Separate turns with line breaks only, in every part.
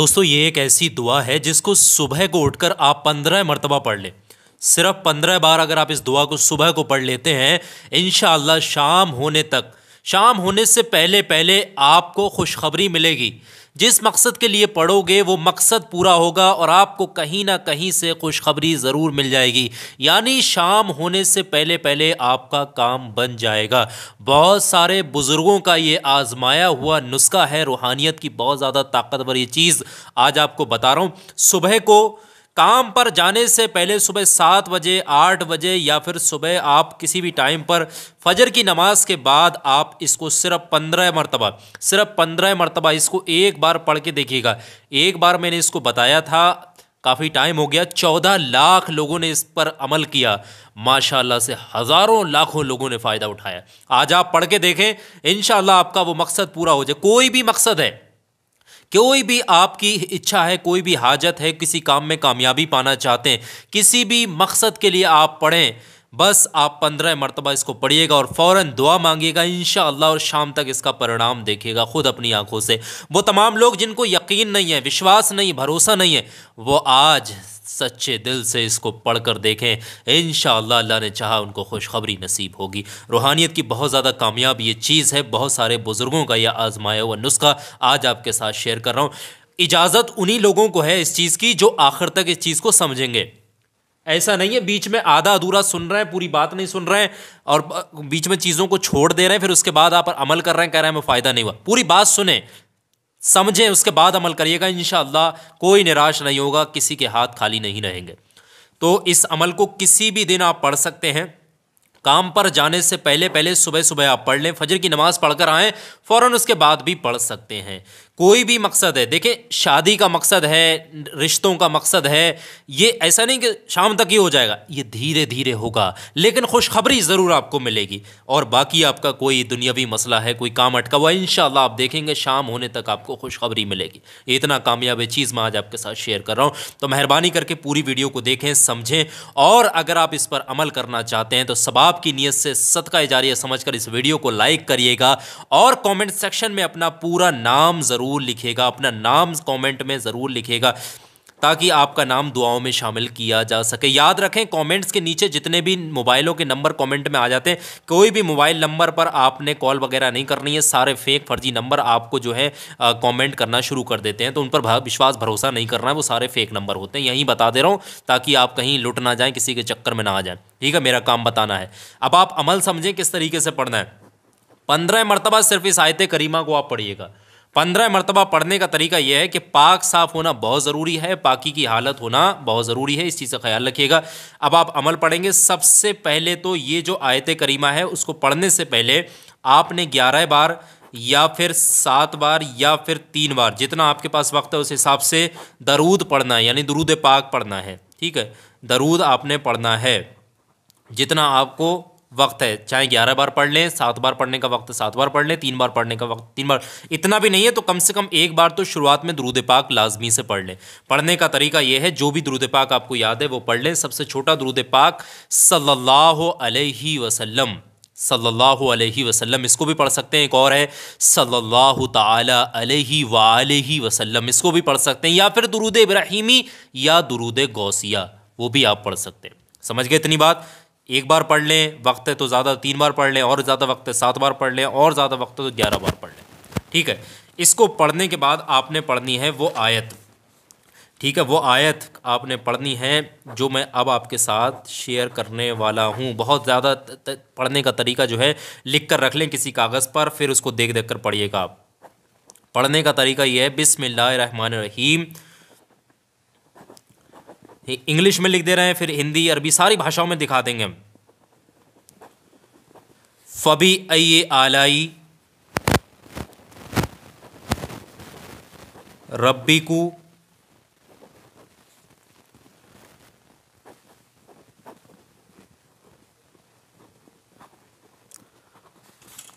दोस्तों ये एक ऐसी दुआ है जिसको सुबह को उठकर आप पंद्रह मरतबा पढ़ लें सिर्फ पंद्रह बार अगर आप इस दुआ को सुबह को पढ़ लेते हैं इन शाम होने तक शाम होने से पहले पहले आपको खुशखबरी मिलेगी जिस मकसद के लिए पढ़ोगे वो मकसद पूरा होगा और आपको कहीं ना कहीं से खुशखबरी ज़रूर मिल जाएगी यानी शाम होने से पहले पहले आपका काम बन जाएगा बहुत सारे बुज़ुर्गों का ये आज़माया हुआ नुस्खा है रूहानियत की बहुत ज़्यादा ताकतवर ये चीज़ आज आपको बता रहा हूँ सुबह को काम पर जाने से पहले सुबह सात बजे आठ बजे या फिर सुबह आप किसी भी टाइम पर फजर की नमाज के बाद आप इसको सिर्फ पंद्रह मरतबा सिर्फ पंद्रह मरतबा इसको एक बार पढ़ के देखिएगा एक बार मैंने इसको बताया था काफ़ी टाइम हो गया चौदह लाख लोगों ने इस पर अमल किया माशाल्लाह से हज़ारों लाखों लोगों ने फ़ायदा उठाया आज आप पढ़ के देखें इन आपका वो मकसद पूरा हो जाए कोई भी मकसद है कोई भी आपकी इच्छा है कोई भी हाजत है किसी काम में कामयाबी पाना चाहते हैं किसी भी मकसद के लिए आप पढ़ें बस आप पंद्रह मरतबा इसको पढ़िएगा और फ़ौर दुआ मांगिएगा इन और शाम तक इसका परिणाम देखिएगा खुद अपनी आंखों से वो तमाम लोग जिनको यकीन नहीं है विश्वास नहीं भरोसा नहीं है वो आज सच्चे दिल से इसको पढ़ कर देखें इन अल्लाह ने चाहा उनको खुशखबरी नसीब होगी रूहानियत की बहुत ज़्यादा कामयाब ये चीज़ है बहुत सारे बुज़ुर्गों का यह आजमाया हुआ नुस्खा आज आपके साथ शेयर कर रहा हूँ इजाज़त उन्हीं लोगों को है इस चीज़ की जो आखिर तक इस चीज़ को समझेंगे ऐसा नहीं है बीच में आधा अधूरा सुन रहे हैं पूरी बात नहीं सुन रहे हैं और बीच में चीज़ों को छोड़ दे रहे हैं फिर उसके बाद आप अमल कर रहे हैं कह रहे हैं हमें फ़ायदा नहीं हुआ पूरी बात सुने समझें उसके बाद अमल करिएगा इन कोई निराश नहीं होगा किसी के हाथ खाली नहीं रहेंगे तो इस अमल को किसी भी दिन आप पढ़ सकते हैं काम पर जाने से पहले पहले सुबह सुबह आप पढ़ लें फजर की नमाज़ पढ़कर आएँ फ़ौर उसके बाद भी पढ़ सकते हैं कोई भी मकसद है देखिए शादी का मकसद है रिश्तों का मकसद है ये ऐसा नहीं कि शाम तक ही हो जाएगा ये धीरे धीरे होगा लेकिन खुशखबरी ज़रूर आपको मिलेगी और बाकी आपका कोई दुनियावी मसला है कोई काम अटका हुआ इन आप देखेंगे शाम होने तक आपको खुशखबरी मिलेगी इतना कामयाब चीज़ मैं आज आपके साथ शेयर कर रहा हूँ तो मेहरबानी करके पूरी वीडियो को देखें समझें और अगर आप इस पर अमल करना चाहते हैं तो सबाब की नीयत से सदका जारिया समझ कर इस वीडियो को लाइक करिएगा और कॉमेंट सेक्शन में अपना पूरा नाम ज़रूर ज़रूर लिखेगा अपना नाम कमेंट में ज़रूर लिखेगा ताकि आपका नाम दुआओं में शामिल किया जा सके याद रखें कमेंट्स के नीचे जितने भी मोबाइलों के नंबर कमेंट में आ जाते हैं कोई भी मोबाइल नंबर पर आपने कॉल वगैरह नहीं करनी है सारे फेक फर्जी नंबर आपको जो है कमेंट करना शुरू कर देते हैं तो उन पर विश्वास भरोसा नहीं करना है वो सारे फेक नंबर होते हैं यहीं बता दे रहा हूँ ताकि आप कहीं लुट ना जाएँ किसी के चक्कर में ना आ जाएँ ठीक है मेरा काम बताना है अब आप अमल समझें किस तरीके से पढ़ना है पंद्रह मरतबा सिर्फ इस आयत करीमा को आप पढ़िएगा पंद्रह मरतबा पढ़ने का तरीका यह है कि पाक साफ होना बहुत ज़रूरी है पाकि की हालत होना बहुत ज़रूरी है इस चीज़ का ख्याल रखिएगा अब आप अमल पढ़ेंगे सबसे पहले तो ये जो आयत करीमा है उसको पढ़ने से पहले आपने ग्यारह बार या फिर सात बार या फिर तीन बार जितना आपके पास वक्त है उस हिसाब से दरूद पढ़ना है यानी दरूद पाक पढ़ना है ठीक है दरूद आपने पढ़ना है जितना आपको वक्त है चाहे ग्यारह बार पढ़ लें सात बार पढ़ने का वक्त सात बार पढ़ लें तीन बार पढ़ने का वक्त तीन बार इतना भी नहीं है तो कम से कम एक बार तो शुरुआत में द्रुद पाक लाजमी से पढ़ लें पढ़ने का तरीका यह है जो भी द्रुद पाक आपको याद है वो पढ़ लें सबसे छोटा द्रुद पाक सल्लल्लाहु वसलम सल्लल्लाहु अलैहि वसल्लम इसको भी पढ़ सकते हैं एक और है सल्लल्लाहु ताला अलैहि वसल्लम इसको भी पढ़ सकते हैं या फिर दुरूद इब्राहिमी या दुरूद गौसिया वो भी आप पढ़ सकते हैं समझ गए इतनी बात एक बार पढ़ लें वक्त है तो ज़्यादा तीन बार पढ़ लें और ज़्यादा वक्त है सात बार पढ़ लें और ज़्यादा वक्त है तो ग्यारह बार पढ़ लें ठीक है इसको पढ़ने के बाद आपने पढ़नी है वो आयत ठीक है वो आयत आपने पढ़नी है जो मैं अब आपके साथ शेयर करने वाला हूँ बहुत ज़्यादा पढ़ने का तरीका जो है लिख कर रख लें किसी कागज़ पर फिर उसको देख देख कर पढ़िएगा आप पढ़ने का तरीका यह है बिसमिल्लर रहीम इंग्लिश में लिख दे रहे हैं फिर हिंदी अरबी सारी भाषाओं में दिखा देंगे हम फबी अय आलाई रब्बी को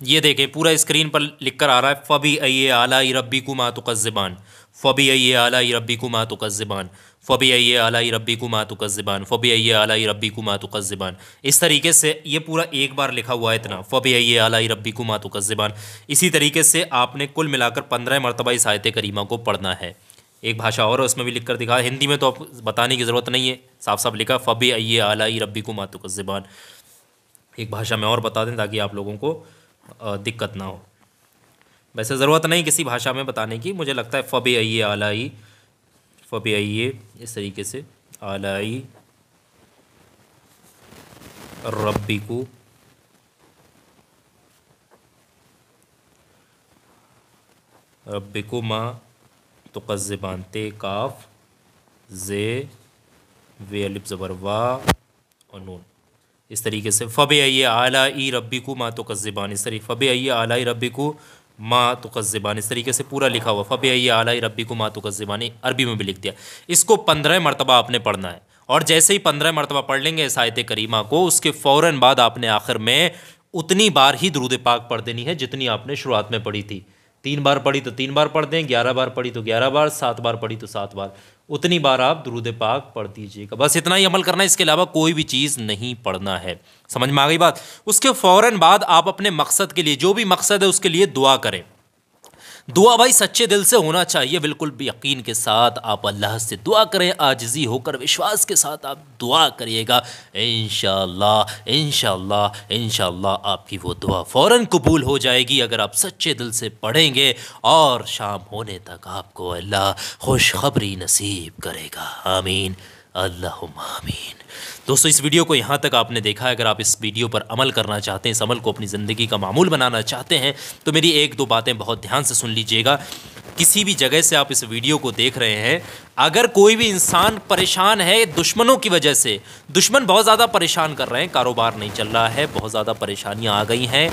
ये देखें पूरा स्क्रीन पर लिख कर आ रहा है फ़बी अय आला रब्बी को मातुकज़बान फ़बी अय आला रब्बी को मातुकज़बान फ़बी अय आला रब्बी को मातुकज़बान फ़बी अय आला रब्बी को मातुकज़बान इस तरीके से ये पूरा एक बार लिखा हुआ है इतना फ़बी अय आला रब्बी को मातुकज़बान इसी तरीके से आपने कुल मिलाकर पंद्रह मरतबा इस आयत करीमा को पढ़ना है एक भाषा और उसमें भी लिख कर दिखा हिंदी में तो आप बताने की ज़रूरत नहीं है साफ साफ लिखा फ़बी अय आला रब्बी को मातुकज़बान एक भाषा में और बता दें ताकि आप लोगों को दिक्कत ना हो वैसे ज़रूरत नहीं किसी भाषा में बताने की मुझे लगता है फ़बी आइए आलाई फ़बी आइए इस तरीके से आलाई रब्बी को रब्बी को माँ तो कज़बान ते काफ़ जे वे अलिप ज़बर वा और नून इस तरीके से फ़ब आइए आला ई रबी को माँ तो कस्बान इस तरीके फ़ब आइए आला ई रबी को माँ तो कस्बान इस तरीके से पूरा लिखा हुआ फ़ब आइए आला ई रबी को माँ तो कस्बानी अरबी में भी लिख दिया इसको पंद्रह मरतबा आपने पढ़ना है और जैसे ही पंद्रह मरतबा पढ़ लेंगे साहित करीमा को उसके फ़ौर बाद आपने आखिर में उतनी बार ही दरूद पाक पढ़ देनी है जितनी आपने शुरुआत में पढ़ी थी तीन बार पढ़ी तो तीन बार पढ़ दें ग्यारह बार पढ़ी तो ग्यारह बार सात बार पढ़ी तो सात बार उतनी बार आप दरूद पाक पढ़ दीजिएगा बस इतना ही अमल करना है इसके अलावा कोई भी चीज़ नहीं पढ़ना है समझ में आ गई बात उसके फ़ौर बाद आप अपने मकसद के लिए जो भी मकसद है उसके लिए दुआ करें दुआ भाई सच्चे दिल से होना चाहिए बिल्कुल भी यकीन के साथ आप अल्लाह से दुआ करें आजजी होकर विश्वास के साथ आप दुआ करिएगा इन इनशाला इनशाला आपकी वो दुआ फ़ौर कबूल हो जाएगी अगर आप सच्चे दिल से पढ़ेंगे और शाम होने तक आपको अल्लाह खुशखबरी नसीब करेगा आमीन अल्लाह दोस्तों इस वीडियो को यहाँ तक आपने देखा है अगर आप इस वीडियो पर अमल करना चाहते हैं इस अमल को अपनी ज़िंदगी का मामूल बनाना चाहते हैं तो मेरी एक दो बातें बहुत ध्यान से सुन लीजिएगा किसी भी जगह से आप इस वीडियो को देख रहे हैं अगर कोई भी इंसान परेशान है दुश्मनों की वजह से दुश्मन बहुत ज़्यादा परेशान कर रहे हैं कारोबार नहीं चल रहा है बहुत ज़्यादा परेशानियाँ आ गई हैं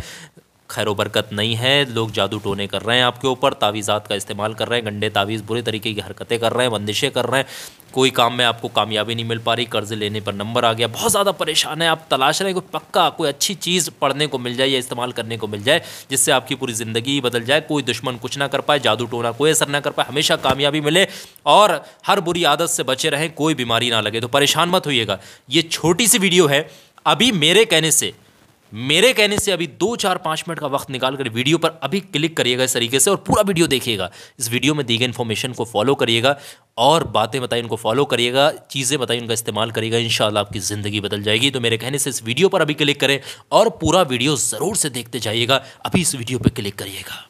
खैर बरकत नहीं है लोग जादू टोने कर रहे हैं आपके ऊपर तावीज़ात का इस्तेमाल कर रहे हैं गंडे तावीज़ बुरे तरीके की हरकतें कर रहे हैं बंदिशें कर रहे हैं कोई काम में आपको कामयाबी नहीं मिल पा रही कर्ज लेने पर नंबर आ गया बहुत ज़्यादा परेशान है आप तलाश रहे हैं कोई पक्का कोई अच्छी चीज़ पढ़ने को मिल जाए या इस्तेमाल करने को मिल जाए जिससे आपकी पूरी ज़िंदगी ही बदल जाए कोई दुश्मन कुछ ना कर पाए जादू टोना कोई असर ना कर पाए हमेशा कामयाबी मिले और हर बुरी आदत से बचे रहें कोई बीमारी ना लगे तो परेशान मत होइएगा ये छोटी सी वीडियो है अभी मेरे कहने से मेरे कहने से अभी दो चार पाँच मिनट का वक्त निकाल कर वीडियो पर अभी क्लिक करिएगा इस तरीके से और पूरा वीडियो देखिएगा इस वीडियो में दी गई इन्फॉर्मेशन को फॉलो करिएगा और बातें बताई उनको फॉलो करिएगा चीज़ें बताई उनका इस्तेमाल करिएगा इन आपकी ज़िंदगी बदल जाएगी तो मेरे कहने से इस वीडियो पर अभी क्लिक करें और पूरा वीडियो ज़रूर से देखते जाइएगा अभी इस वीडियो पर क्लिक करिएगा